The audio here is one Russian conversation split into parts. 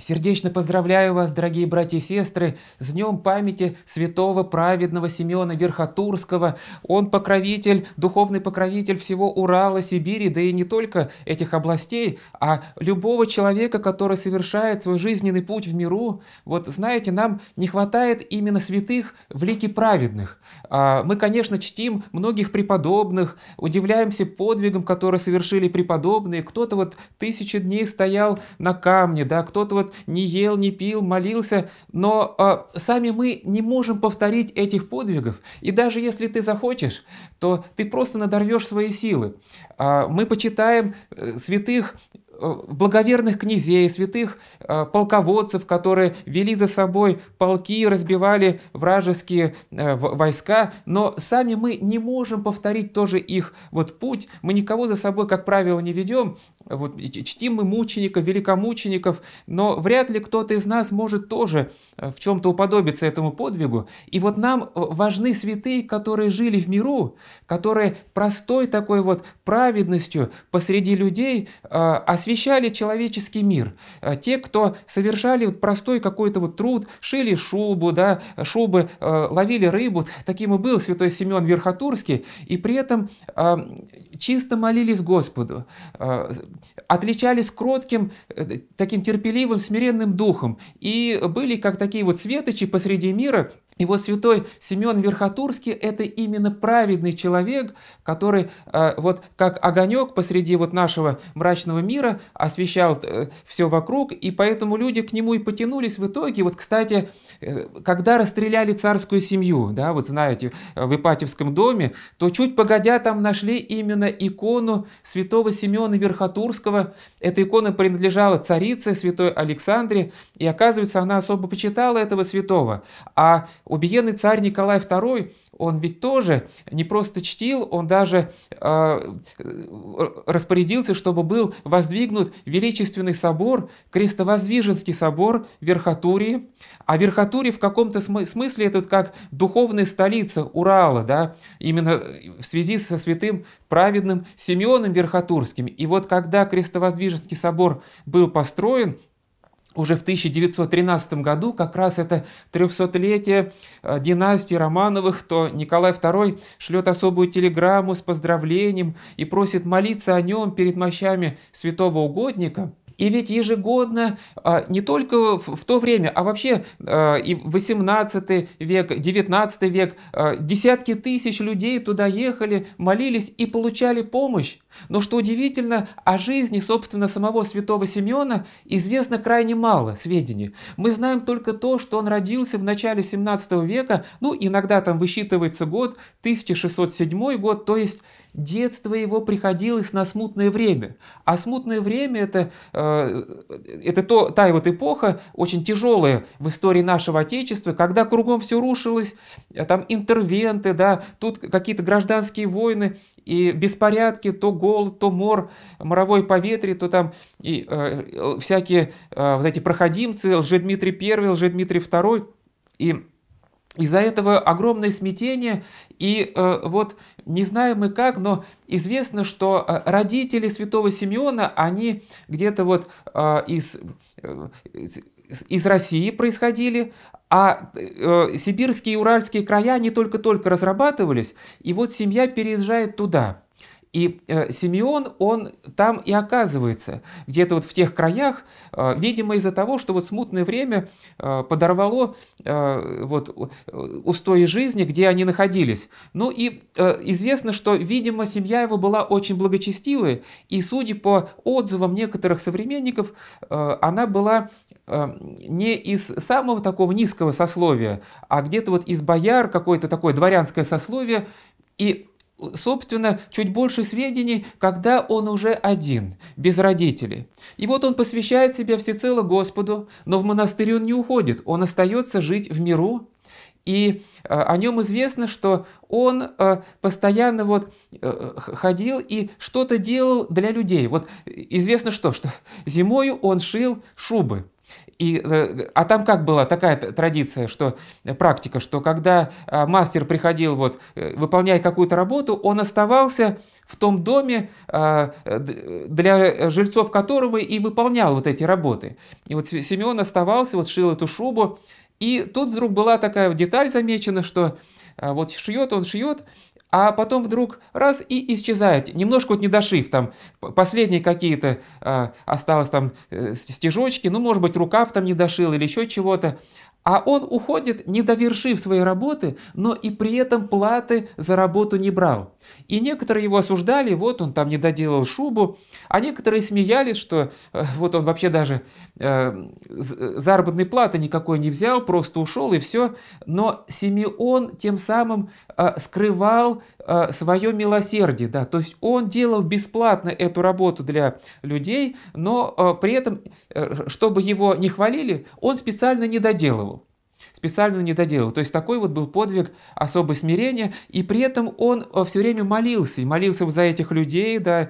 Сердечно поздравляю вас, дорогие братья и сестры, с днем памяти святого праведного Симеона Верхотурского. Он покровитель, духовный покровитель всего Урала, Сибири, да и не только этих областей, а любого человека, который совершает свой жизненный путь в миру. Вот знаете, нам не хватает именно святых в лике праведных. А, мы, конечно, чтим многих преподобных, удивляемся подвигам, которые совершили преподобные. Кто-то вот тысячи дней стоял на камне, да, кто-то вот не ел, не пил, молился, но э, сами мы не можем повторить этих подвигов. И даже если ты захочешь, то ты просто надорвешь свои силы. Э, мы почитаем э, святых Э, благоверных князей, святых э, полководцев, которые вели за собой полки, разбивали вражеские э, войска, но сами мы не можем повторить тоже их вот путь, мы никого за собой, как правило, не ведем, вот, чтим мы мучеников, великомучеников, но вряд ли кто-то из нас может тоже в чем-то уподобиться этому подвигу. И вот нам важны святые, которые жили в миру, которые простой такой вот праведностью посреди людей, а святые освещали человеческий мир. Э, те, кто совершали простой какой-то вот труд, шили шубу, да, шубы, э, ловили рыбу, таким и был святой Семен Верхотурский, и при этом э, чисто молились Господу, отличались кротким, таким терпеливым, смиренным духом, и были как такие вот светочи посреди мира, и вот святой Семен Верхотурский – это именно праведный человек, который э, вот как огонек посреди вот нашего мрачного мира освещал э, все вокруг, и поэтому люди к нему и потянулись в итоге. Вот, кстати, э, когда расстреляли царскую семью, да, вот знаете, в Ипатьевском доме, то чуть погодя там нашли именно икону святого Семена Верхотурского. Эта икона принадлежала царице, святой Александре, и оказывается, она особо почитала этого святого. А Убиенный царь Николай II, он ведь тоже не просто чтил, он даже э, э распорядился, чтобы был воздвигнут величественный собор, крестовоздвиженский собор Верхотурии. А Верхотурия в каком-то смы смысле это как духовная столица Урала, да, именно в связи со святым праведным Симеоном Верхотурским. И вот когда Крестовоздвиженский собор был построен, уже в 1913 году, как раз это 300-летие э, династии Романовых, то Николай II шлет особую телеграмму с поздравлением и просит молиться о нем перед мощами святого угодника – и ведь ежегодно а, не только в то время, а вообще а, и 18 век, 19 век, а, десятки тысяч людей туда ехали, молились и получали помощь. Но что удивительно, о жизни, собственно, самого святого Симеона известно крайне мало сведений. Мы знаем только то, что он родился в начале 17 века, ну, иногда там высчитывается год, 1607 год, то есть Детство его приходилось на смутное время, а смутное время это, э, это то, та вот эпоха, очень тяжелая в истории нашего Отечества, когда кругом все рушилось, э, там интервенты, да, тут какие-то гражданские войны и беспорядки, то голод, то мор, моровой поветрие, то там и, э, э, всякие э, вот эти проходимцы, Лжедмитрий I, Лжедмитрий II, и из-за этого огромное смятение, и э, вот не знаем мы как, но известно, что э, родители святого Симеона, они где-то вот э, из, э, из России происходили, а э, сибирские и уральские края, не только-только разрабатывались, и вот семья переезжает туда. И э, Симеон, он там и оказывается, где-то вот в тех краях, э, видимо, из-за того, что вот смутное время э, подорвало э, вот э, устои жизни, где они находились. Ну и э, известно, что, видимо, семья его была очень благочестивая, и, судя по отзывам некоторых современников, э, она была э, не из самого такого низкого сословия, а где-то вот из бояр, какое-то такое дворянское сословие, и собственно, чуть больше сведений, когда он уже один, без родителей. И вот он посвящает себя всецело Господу, но в монастырь он не уходит, он остается жить в миру, и э, о нем известно, что он э, постоянно вот э, ходил и что-то делал для людей. Вот известно что, что зимою он шил шубы. И, э, а там как была такая традиция, что э, практика, что когда а, мастер приходил, вот, э, выполняя какую-то работу, он оставался в том доме, а, для жильцов которого и выполнял вот эти работы. И вот Симеон оставался, вот шил эту шубу, и тут вдруг была такая деталь замечена, что а, вот шьет он, шьет, а потом вдруг раз и исчезает. Немножко вот не недошив, там последние какие-то э, осталось там э, стежочки, ну, может быть, рукав там не дошил или еще чего-то. А он уходит, не довершив своей работы, но и при этом платы за работу не брал. И некоторые его осуждали, вот он там не доделал шубу, а некоторые смеялись, что э, вот он вообще даже э, заработной платы никакой не взял, просто ушел и все. Но Симеон тем самым э, скрывал э, свое милосердие, да, то есть он делал бесплатно эту работу для людей, но э, при этом, э, чтобы его не хвалили, он специально не доделал специально не доделал. То есть такой вот был подвиг особое смирение, и при этом он э, все время молился, и молился за этих людей, да,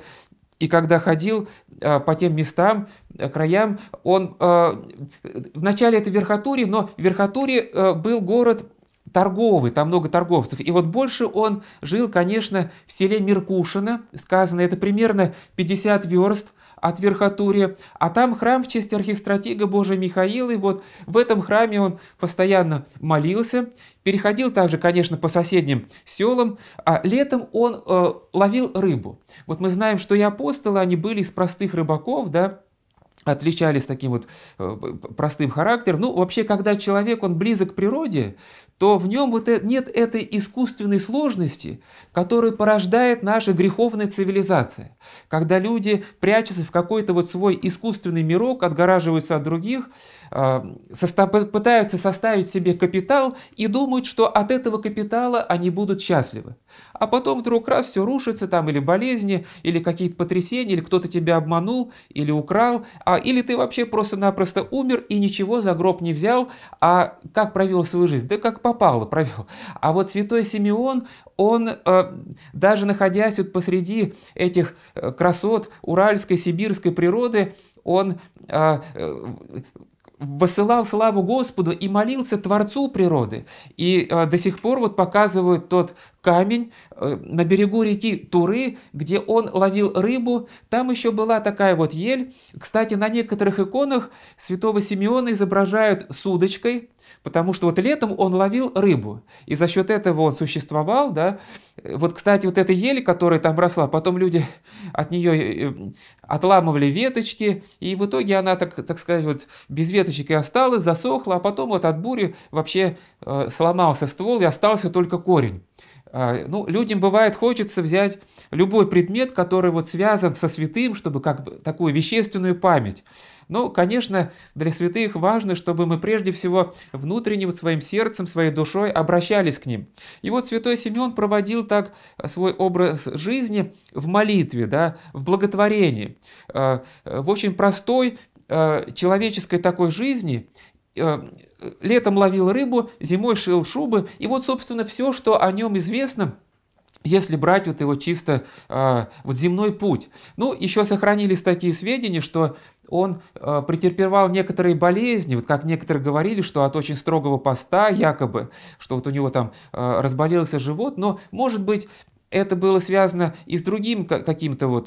и когда ходил э, по тем местам, э, краям, он в начале это Верхотуре, но в Верхотуре был город торговый, там много торговцев. И вот больше он жил, конечно, в селе Меркушино, сказано, это примерно 50 верст от Верхотурья, а там храм в честь архистратига Божия Михаила, и вот в этом храме он постоянно молился, переходил также, конечно, по соседним селам, а летом он э, ловил рыбу. Вот мы знаем, что и апостолы, они были из простых рыбаков, да, отличались таким вот э, простым характером. Ну, вообще, когда человек, он близок к природе, то в нем вот э, нет этой искусственной сложности, которую порождает наша греховная цивилизация, когда люди прячутся в какой-то вот свой искусственный мирок, отгораживаются от других, а, пытаются составить себе капитал и думают, что от этого капитала они будут счастливы. А потом вдруг раз все рушится, там или болезни, или какие-то потрясения, или кто-то тебя обманул, или украл, а, или ты вообще просто-напросто умер и ничего за гроб не взял, а как провел свою жизнь? Да как по попало провел. А вот святой Симеон, он э, даже находясь вот посреди этих э, красот уральской, сибирской природы, он э, высылал славу Господу и молился Творцу природы. И до сих пор вот показывают тот камень э, на берегу реки Туры, где он ловил рыбу. Там еще была такая вот ель. Кстати, на некоторых иконах святого Симеона изображают с удочкой, потому что вот летом он ловил рыбу. И за счет этого он существовал, да. Вот, кстати, вот эта ель, которая там росла, потом люди от нее э, отламывали веточки, и в итоге она, так, так сказать, вот без веточек и осталась, засохла, а потом вот от бури вообще э, сломался ствол и остался только корень. А, ну, людям бывает хочется взять любой предмет, который вот связан со святым, чтобы как бы такую вещественную память. Но, конечно, для святых важно, чтобы мы прежде всего внутренним своим сердцем, своей душой обращались к ним. И вот святой Симеон проводил так свой образ жизни в молитве, да, в благотворении, а, э, в очень простой а, человеческой такой жизни, Э, летом ловил рыбу, зимой шил шубы. И вот, собственно, все, что о нем известно, если брать вот его чисто э, вот земной путь. Ну, еще сохранились такие сведения, что он э, претерпевал некоторые болезни, вот как некоторые говорили, что от очень строгого поста якобы, что вот у него там э, разболелся живот, но, может быть, это было связано и с другим каким-то вот,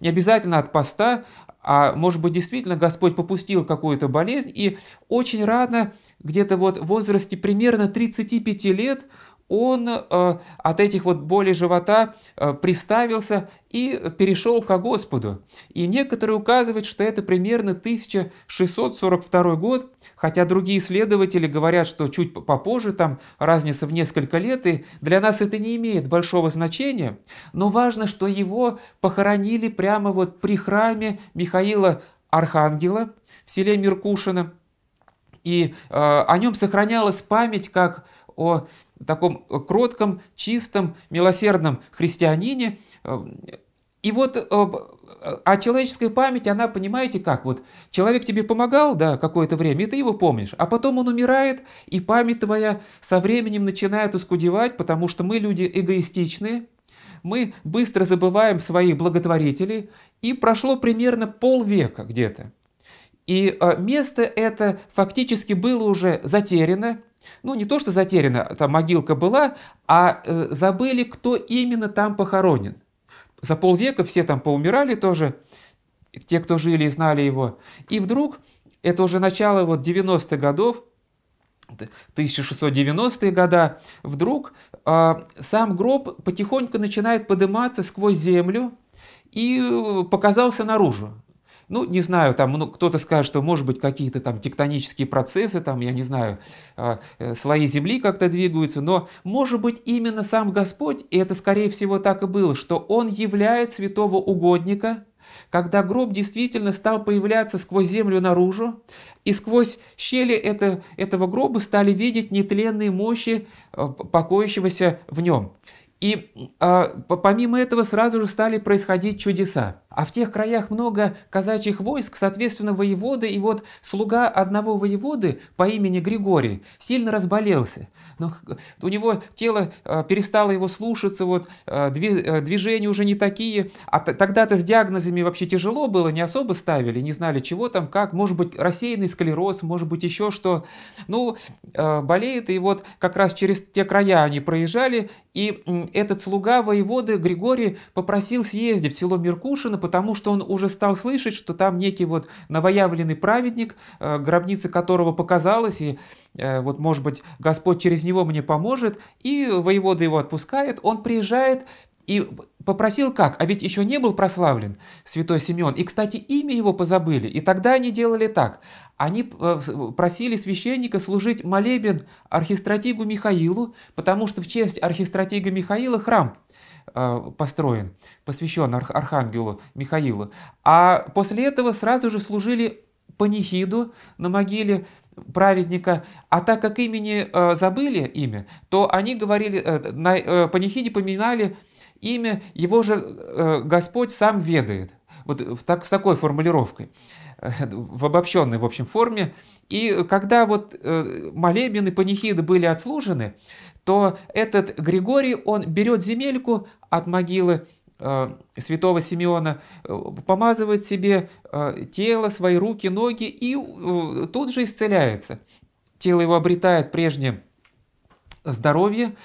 не обязательно от поста, а может быть действительно Господь попустил какую-то болезнь, и очень рано, где-то вот в возрасте примерно 35 лет, он э, от этих вот болей живота э, приставился и перешел ко Господу. И некоторые указывают, что это примерно 1642 год, хотя другие исследователи говорят, что чуть попозже, там разница в несколько лет, и для нас это не имеет большого значения, но важно, что его похоронили прямо вот при храме Михаила Архангела в селе Меркушино, и э, о нем сохранялась память как о таком э, кротком, чистом, милосердном христианине. Э, и вот э, о человеческой памяти, она, понимаете, как вот человек тебе помогал, да, какое-то время, и ты его помнишь, а потом он умирает, и память твоя со временем начинает ускудевать, потому что мы люди эгоистичные, мы быстро забываем своих благотворителей, и прошло примерно полвека где-то. И место это фактически было уже затеряно, ну не то, что затеряна, там могилка была, а э, забыли, кто именно там похоронен. За полвека все там поумирали тоже, те, кто жили и знали его. И вдруг, это уже начало вот 90-х годов, 1690-е года, вдруг э, сам гроб потихоньку начинает подниматься сквозь землю и э, показался наружу. Ну, не знаю, там ну, кто-то скажет, что, может быть, какие-то там тектонические процессы, там, я не знаю, а, э, слои Земли как-то двигаются, но, может быть, именно сам Господь, и это, скорее всего, так и было, что Он являет святого угодника, когда гроб действительно стал появляться сквозь землю наружу, и сквозь щели это, этого гроба стали видеть нетленные мощи э, покоящегося в нем. И э, помимо этого сразу же стали происходить чудеса. А в тех краях много казачьих войск, соответственно, воеводы, и вот слуга одного воеводы по имени Григорий сильно разболелся. Но у него тело э, перестало его слушаться, вот, э, э, движения уже не такие. А тогда-то с диагнозами вообще тяжело было, не особо ставили, не знали, чего там, как. Может быть, рассеянный склероз, может быть, еще что. Ну, болеет, и вот как раз через те края они проезжали, и этот слуга воеводы Григорий попросил съездить в село Меркушино, потому, что он уже стал слышать, что там некий вот новоявленный праведник, э, гробница которого показалась, и э, вот, может быть, Господь через него мне поможет, и воевода его отпускает, он приезжает и попросил как? А ведь еще не был прославлен святой Симеон. И, кстати, имя его позабыли. И тогда они делали так. Они э, просили священника служить молебен архистратигу Михаилу, потому что в честь архистратига Михаила храм Э, построен, посвящен архангелу Михаилу. А после этого сразу же служили панихиду на могиле праведника, а так как имени э, забыли имя, то они говорили, э, на панихиде поминали имя, его же Господь сам ведает. Вот в, так, с такой формулировкой, в обобщенной, в общем, форме. И когда вот э, молебен и панихиды были отслужены, то этот Григорий, он берет земельку от могилы э, святого Симеона, э, помазывает себе э, тело, свои руки, ноги и тут же исцеляется. Тело его обретает прежнее здоровье,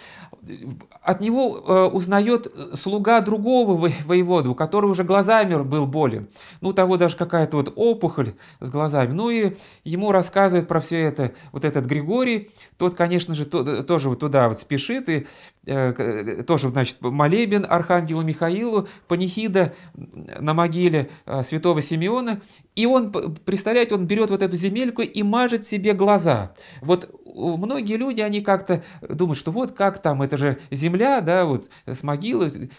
от него э, узнает э, слуга другого воеводу, который уже глазами был болен. Ну, у того даже какая-то вот опухоль с глазами. Ну и ему рассказывает про все это вот этот Григорий. Тот, конечно же, то, э, тоже вот туда вот спешит и э, э тоже, значит, молебен архангелу Михаилу, панихида на могиле э, святого Симеона. И он, представляете, он берет вот эту земельку и мажет себе глаза. Вот многие люди, они как-то думают, что вот как там это это же земля, да, вот с могилы,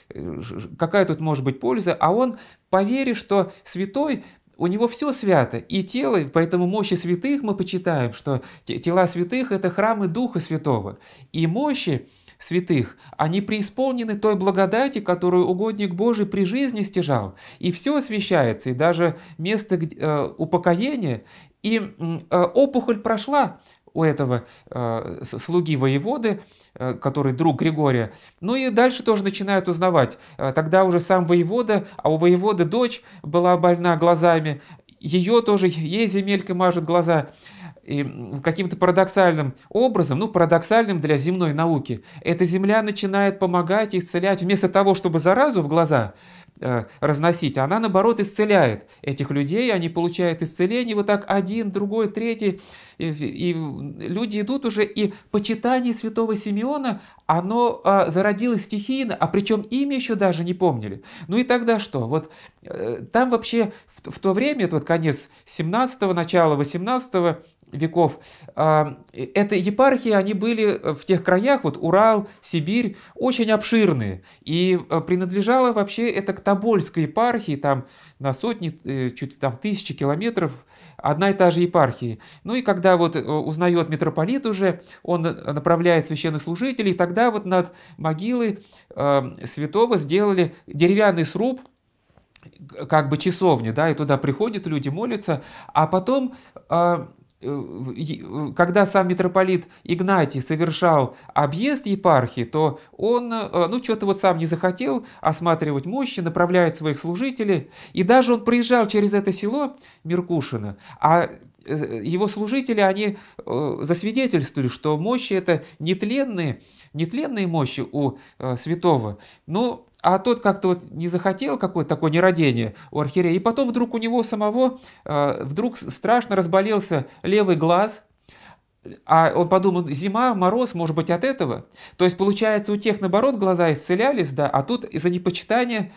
какая тут может быть польза, а он поверит, что святой, у него все свято, и тело, поэтому мощи святых мы почитаем, что тела святых – это храмы Духа Святого, и мощи святых, они преисполнены той благодати, которую угодник Божий при жизни стяжал, и все освещается и даже место э, упокоения, и э, опухоль прошла, у этого э, слуги воеводы, э, который друг Григория. Ну и дальше тоже начинают узнавать. Э, тогда уже сам воевода, а у воеводы дочь была больна глазами, ее тоже ей земелька мажет глаза каким-то парадоксальным образом, ну, парадоксальным для земной науки, эта земля начинает помогать и исцелять вместо того, чтобы заразу в глаза Э, разносить, она наоборот исцеляет этих людей, они получают исцеление, вот так один, другой, третий, и, и люди идут уже, и почитание святого Симеона, оно а, зародилось стихийно, а причем имя еще даже не помнили. Ну и тогда что? Вот э, там вообще в, в то время, это вот конец 17-го, начало 18-го, веков. А, э, это епархии, они были э, в тех краях, вот Урал, Сибирь, очень обширные. И э, принадлежало вообще это к Тобольской епархии, там на сотни, чуть ли там тысячи километров одна и та же епархия. Ну и когда вот узнает митрополит уже, он направляет священнослужителей, и тогда вот над могилой святого сделали деревянный сруб, как бы часовни, да, и туда приходят люди, молятся, а потом а, Э, э, когда сам митрополит Игнатий совершал объезд епархии, то он, э, ну, что-то вот сам не захотел осматривать мощи, направляет своих служителей, и даже он проезжал через это село Меркушино, а его служители, они засвидетельствовали, что мощи это нетленные, нетленные мощи у святого. Ну, а тот как-то вот не захотел какое-то такое нерадение у архиерея. И потом вдруг у него самого, э, вдруг страшно разболелся левый глаз, а он подумал, зима, мороз, может быть, от этого. То есть, получается, у тех, наоборот, глаза исцелялись, да, а тут из-за непочитания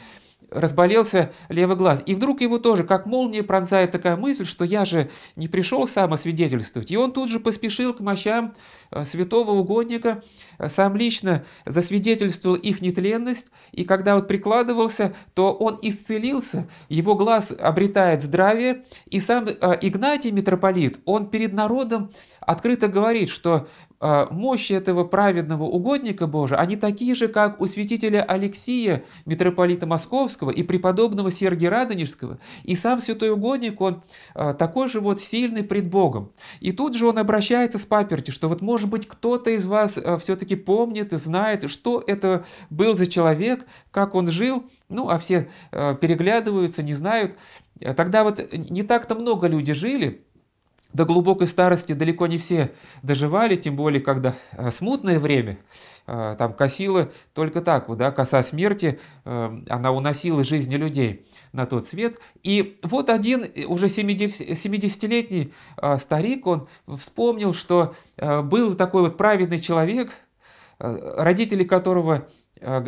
разболелся левый глаз. И вдруг его тоже, как молния, пронзает такая мысль, что я же не пришел самосвидетельствовать. И он тут же поспешил к мощам э, святого угодника, э, сам лично засвидетельствовал их нетленность, и когда вот прикладывался, то он исцелился, его глаз обретает здравие, и сам э, Игнатий митрополит, он перед народом открыто говорит, что а, мощи этого праведного угодника Божия, они такие же, как у святителя Алексия, митрополита Московского и преподобного Сергия Радонежского. И сам святой угодник, он а, такой же вот сильный пред Богом. И тут же он обращается с паперти, что вот может быть кто-то из вас а, все-таки помнит и знает, что это был за человек, как он жил, ну а все переглядываются, не знают. Тогда вот не так-то много люди жили, до глубокой старости далеко не все доживали, тем более, когда э, смутное время э, там косило только так вот, да, коса смерти, э, она уносила жизни людей на тот свет. И вот один уже 70-летний старик, он вспомнил, что был такой вот праведный человек, родители которого – а,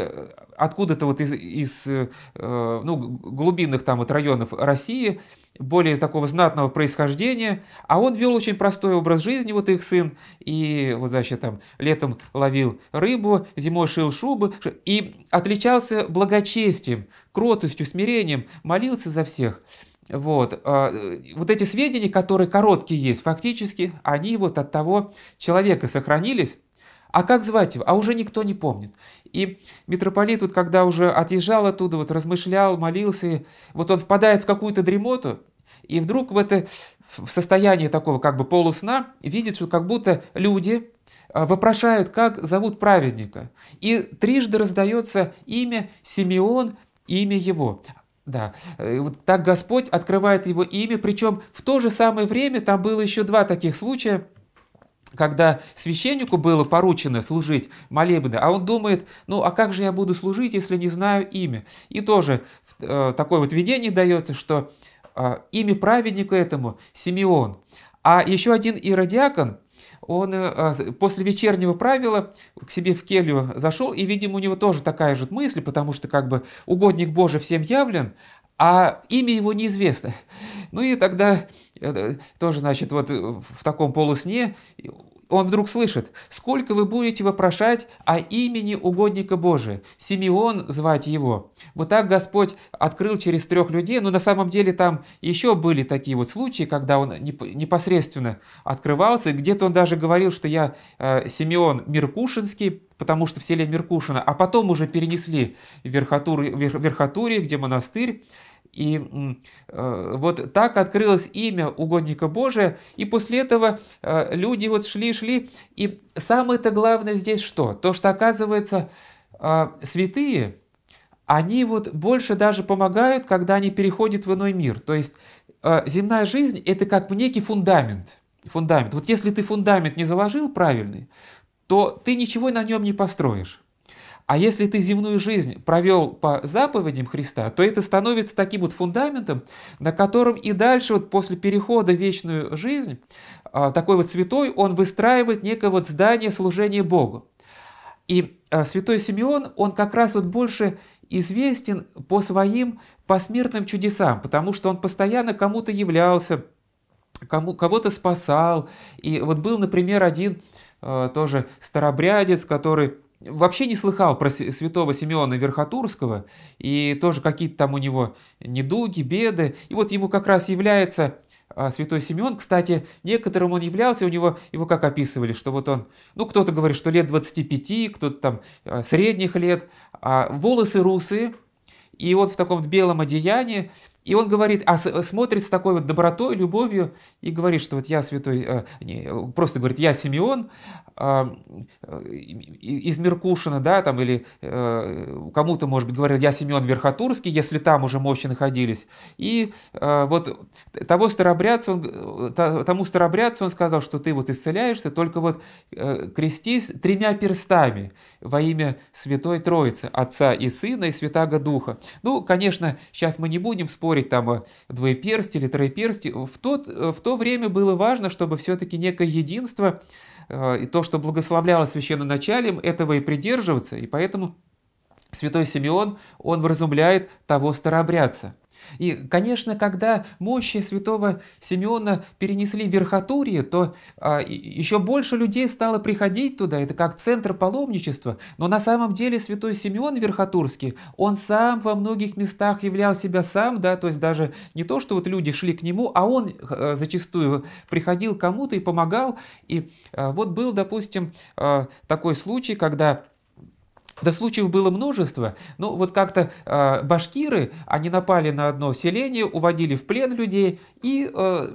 откуда-то вот из, из э, э, ну, глубинных там вот районов России, более из такого знатного происхождения, а он вел очень простой образ жизни, вот их сын, и вот, значит, там, летом ловил рыбу, зимой шил шубы, и отличался благочестием, кротостью, смирением, молился за всех. Вот. А, э, вот эти сведения, которые короткие есть, фактически, они вот от того человека сохранились, а как звать его? А уже никто не помнит. И митрополит, вот, когда уже отъезжал оттуда, вот, размышлял, молился, и вот он впадает в какую-то дремоту, и вдруг в, это, в состоянии такого как бы полусна видит, что как будто люди э, вопрошают, как зовут праведника. И трижды раздается имя Симеон, имя его. Да, э, вот так Господь открывает его имя, причем в то же самое время там было еще два таких случая – когда священнику было поручено служить молебны, а он думает, ну а как же я буду служить, если не знаю имя? И тоже э, такое вот видение дается, что э, имя праведника этому Симеон. А еще один иродиакон, он э, после вечернего правила к себе в келью зашел, и, видимо, у него тоже такая же мысль, потому что как бы угодник Божий всем явлен, а имя его неизвестно. Ну и тогда э, тоже, значит, вот в таком полусне он вдруг слышит, «Сколько вы будете вопрошать о имени угодника Божия? Симеон звать его». Вот так Господь открыл через трех людей, но ну, на самом деле там еще были такие вот случаи, когда он непосредственно открывался, где-то он даже говорил, что я э, Симеон Меркушинский, потому что в селе Меркушино, а потом уже перенесли в Верхотуре, где монастырь, и э, вот так открылось имя угодника Божия, и после этого э, люди вот шли-шли. И самое-то главное здесь что? То, что оказывается, э, святые, они вот больше даже помогают, когда они переходят в иной мир. То есть э, земная жизнь – это как некий фундамент. фундамент. Вот если ты фундамент не заложил правильный, то ты ничего на нем не построишь. А если ты земную жизнь провел по заповедям Христа, то это становится таким вот фундаментом, на котором и дальше вот после перехода в вечную жизнь а, такой вот святой, он выстраивает некое вот здание служения Богу. И а, святой Симеон, он как раз вот больше известен по своим посмертным чудесам, потому что он постоянно кому-то являлся, кому, кого-то спасал. И вот был, например, один а, тоже старобрядец, который Вообще не слыхал про святого Симеона Верхотурского, и тоже какие-то там у него недуги, беды. И вот ему как раз является а, святой Симеон, кстати, некоторым он являлся, у него, его как описывали, что вот он, ну, кто-то говорит, что лет 25, кто-то там а, средних лет, а волосы русые, и вот в таком белом одеянии, и он говорит, а э, смотрит с такой вот добротой, любовью и говорит, что вот я святой, э, не, просто говорит, я Симеон а, э, из Меркушина, да, там, или э, кому-то, может быть, говорил, я Симеон Верхотурский, если там уже мощи находились. И э, вот того старобрядца, он, э, тому старобрядцу он сказал, что ты вот исцеляешься, только вот э, крестись тремя перстами во имя Святой Троицы, Отца и Сына и Святаго Духа. Ну, конечно, сейчас мы не будем спорить, спорить там о двоеперсти или троеперсти. В, тот, в то время было важно, чтобы все-таки некое единство э, и то, что благословляло священноначалием, этого и придерживаться. И поэтому святой Симеон, он вразумляет того старообрядца – и, конечно, когда мощи святого Симеона перенесли в Верхотурье, то а, еще больше людей стало приходить туда, это как центр паломничества. Но на самом деле святой Симеон Верхотурский, он сам во многих местах являл себя сам, да, то есть даже не то, что вот люди шли к нему, а он а, зачастую приходил кому-то и помогал. И а, вот был, допустим, а, такой случай, когда да случаев было множество, но вот как-то э, башкиры, они напали на одно селение, уводили в плен людей и... Э,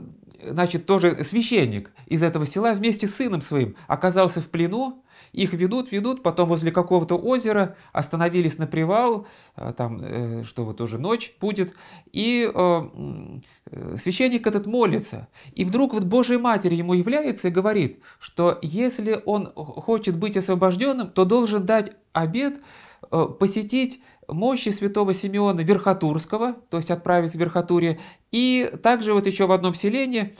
значит, тоже священник из этого села вместе с сыном своим оказался в плену, их ведут, ведут, потом возле какого-то озера остановились на привал, а, там, э, что вот уже ночь будет, и э, э, священник этот молится. И вдруг вот Божья Матерь ему является и говорит, что если он хочет быть освобожденным, то должен дать обед посетить мощи святого Симеона Верхотурского, то есть отправиться в Верхотуре, и также вот еще в одном селении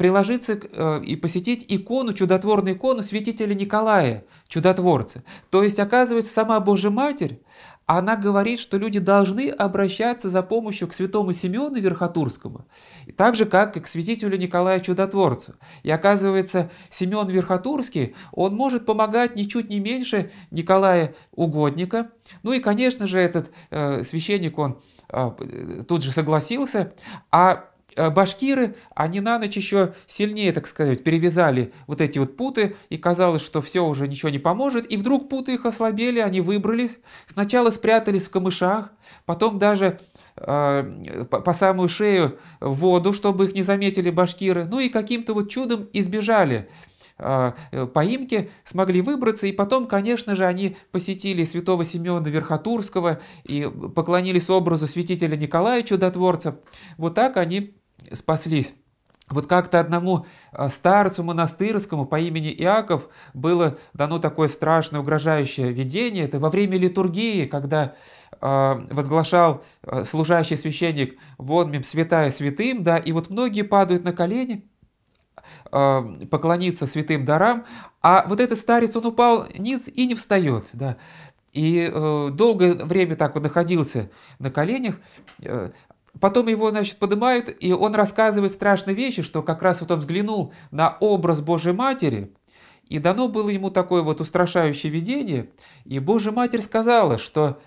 приложиться э, и посетить икону, чудотворную икону святителя Николая, чудотворца. То есть, оказывается, сама Божья Матерь, она говорит, что люди должны обращаться за помощью к святому Симеону Верхотурскому, так же, как и к святителю Николаю Чудотворцу. И оказывается, Симеон Верхотурский, он может помогать ничуть не меньше Николая Угодника. Ну и, конечно же, этот э, священник, он э, тут же согласился, а Э, башкиры, они на ночь еще сильнее, так сказать, перевязали вот эти вот путы, и казалось, что все уже ничего не поможет, и вдруг путы их ослабели, они выбрались, сначала спрятались в камышах, потом даже э, по, по самую шею в воду, чтобы их не заметили башкиры, ну и каким-то вот чудом избежали э, э, поимки, смогли выбраться, и потом, конечно же, они посетили святого Симеона Верхотурского и поклонились образу святителя Николая Чудотворца. Вот так они спаслись. Вот как-то одному а, старцу монастырскому по имени Иаков было дано такое страшное угрожающее видение. Это во время литургии, когда а, возглашал а, служащий священник «Вонмим святая святым», да, и вот многие падают на колени, поклониться святым дарам, а вот этот старец, он упал низ и не встает, да. И э, долгое время так вот находился на коленях, э, Потом его, значит, поднимают, и он рассказывает страшные вещи, что как раз вот он взглянул на образ Божьей Матери, и дано было ему такое вот устрашающее видение, и Божья Матерь сказала, что,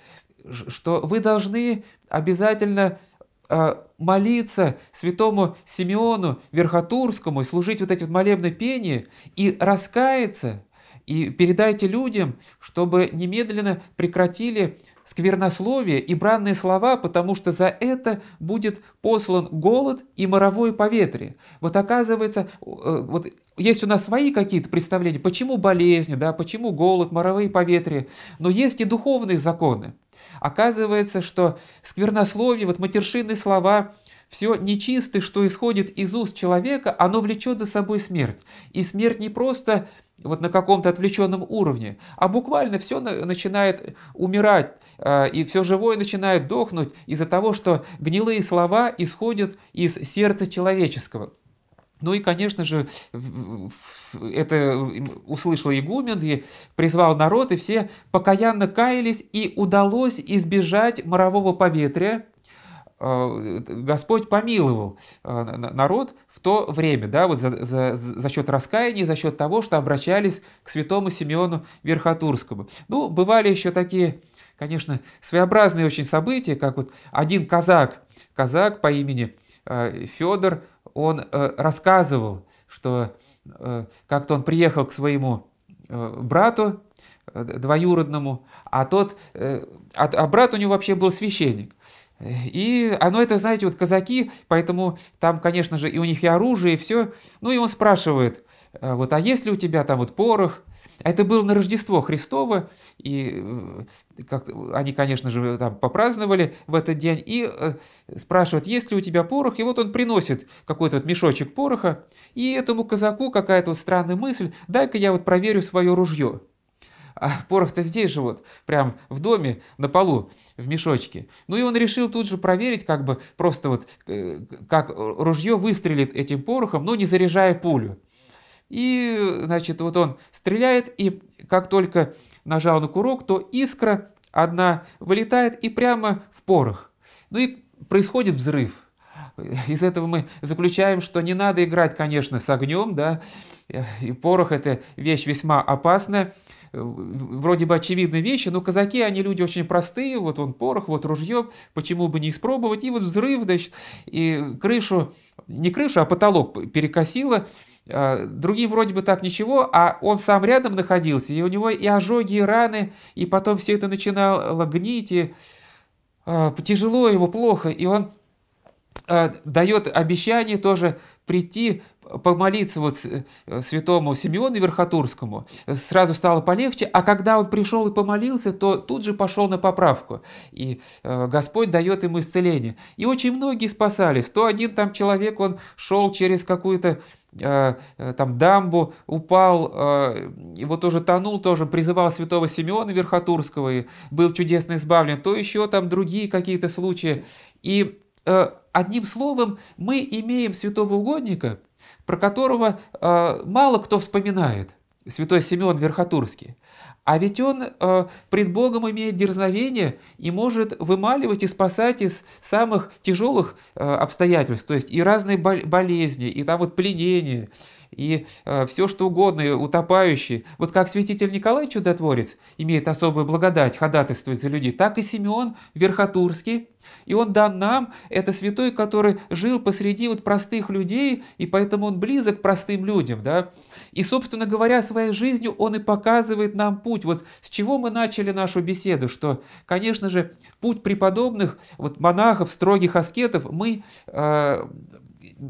что вы должны обязательно а, молиться святому Симеону Верхотурскому и служить вот эти вот молебные пения и раскаяться, и передайте людям, чтобы немедленно прекратили сквернословие и бранные слова, потому что за это будет послан голод и моровое поветрие. Вот оказывается, э, вот есть у нас свои какие-то представления, почему болезни, да, почему голод, моровые поветрия, но есть и духовные законы. Оказывается, что сквернословие, вот матершинные слова, все нечистое, что исходит из уст человека, оно влечет за собой смерть. И смерть не просто вот на каком-то отвлеченном уровне, а буквально все начинает умирать, а, и все живое начинает дохнуть из-за того, что гнилые слова исходят из сердца человеческого. Ну и, конечно же, это услышал игумен и призвал народ, и все покаянно каялись, и удалось избежать морового поветрия, Э, Господь помиловал э, народ в то время, да, вот за, за, за счет раскаяния, за счет того, что обращались к святому Симеону Верхотурскому. Ну, бывали еще такие, конечно, своеобразные очень события, как вот один казак, казак по имени э, Федор, он рассказывал, что как-то он приехал к своему брату двоюродному, а тот, а, а брат у него вообще был священник – и оно это, знаете, вот казаки, поэтому там, конечно же, и у них и оружие, и все. Ну и он спрашивает, «А вот, а есть ли у тебя там вот порох? Это было на Рождество Христово, и э, как, они, конечно же, там попраздновали в этот день, и э, спрашивают, есть ли у тебя порох, и вот он приносит какой-то вот мешочек пороха, и этому казаку какая-то вот странная мысль, дай-ка я вот проверю свое ружье а порох-то здесь же вот, прям в доме, на полу, в мешочке. Ну и он решил тут же проверить, как бы просто вот, э, как ружье выстрелит этим порохом, но не заряжая пулю. И, значит, вот он стреляет, и как только нажал на курок, то искра одна вылетает и прямо в порох. Ну и происходит взрыв. Из этого мы заключаем, что не надо играть, конечно, с огнем, да, и порох – это вещь весьма опасная, Э, вроде бы очевидные вещи, но казаки, они люди очень простые, вот он порох, вот ружье, почему бы не испробовать, и вот взрыв, значит, и крышу, не крышу, а потолок перекосило, а, Другим вроде бы так ничего, а он сам рядом находился, и у него и ожоги, и раны, и потом все это начинало гнить, и а, тяжело ему, плохо, и он а, дает обещание тоже прийти помолиться вот э, святому Симеону Верхотурскому, э, сразу стало полегче, а когда он пришел и помолился, то тут же пошел на поправку, и э, Господь дает ему исцеление. И очень многие спасались, то один там человек, он шел через какую-то там дамбу упал, его тоже тонул, тоже призывал святого Симеона Верхотурского и был чудесно избавлен, то еще там другие какие-то случаи. И одним словом, мы имеем святого угодника – про которого э, мало кто вспоминает, святой Симеон Верхотурский. А ведь он э, пред Богом имеет дерзновение и может вымаливать и спасать из самых тяжелых э, обстоятельств, то есть и разные бол болезни, и там вот пленения, и э, все что угодно, утопающие. Вот как святитель Николай Чудотворец имеет особую благодать ходатайствовать за людей, так и Симеон Верхотурский. И он дан нам, это святой, который жил посреди вот простых людей, и поэтому он близок к простым людям, да. И, собственно говоря, своей жизнью он и показывает нам путь. Вот с чего мы начали нашу беседу, что, конечно же, путь преподобных, вот монахов, строгих аскетов, мы э,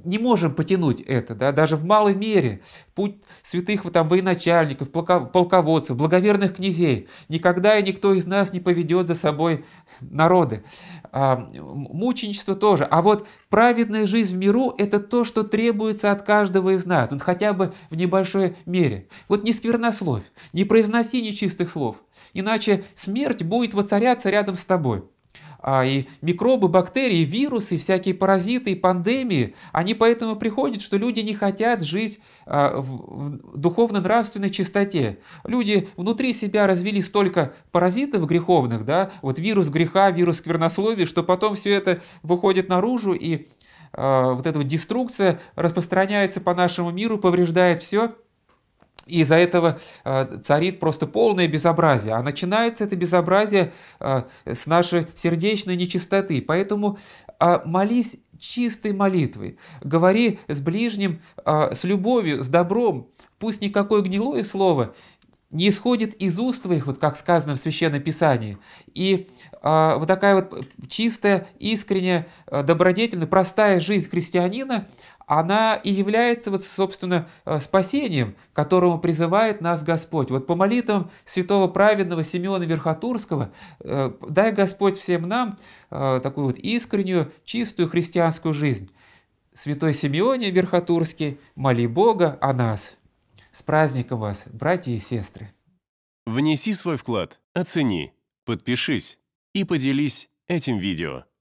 не можем потянуть это, да, даже в малой мере. Путь святых там, военачальников, полководцев, благоверных князей. Никогда и никто из нас не поведет за собой народы. А, мученичество тоже. А вот праведная жизнь в миру – это то, что требуется от каждого из нас, вот ну, хотя бы в небольшой мере. Вот не сквернословь, не произноси нечистых слов, иначе смерть будет воцаряться рядом с тобой. А и микробы, бактерии, вирусы, всякие паразиты и пандемии, они поэтому приходят, что люди не хотят жить а, в, в духовно-нравственной чистоте. Люди внутри себя развели столько паразитов греховных, да, вот вирус греха, вирус сквернословия, что потом все это выходит наружу и а, вот эта вот деструкция распространяется по нашему миру, повреждает все – и из-за этого э, царит просто полное безобразие. А начинается это безобразие э, с нашей сердечной нечистоты. Поэтому э, молись чистой молитвой. Говори с ближним, с любовью, с добром. Пусть никакое гнилое слово не исходит из уст твоих, вот как сказано в Священном Писании. И э, вот такая вот чистая, искренняя, добродетельная, простая жизнь христианина, она и является, вот, собственно, э, спасением, к которому призывает нас Господь. Вот по молитвам святого праведного Симеона Верхотурского э, дай Господь всем нам э, такую вот искреннюю, чистую христианскую жизнь. Святой Симеоне Верхотурский, моли Бога о нас. С праздником вас, братья и сестры! Внеси свой вклад, оцени, подпишись и поделись этим видео.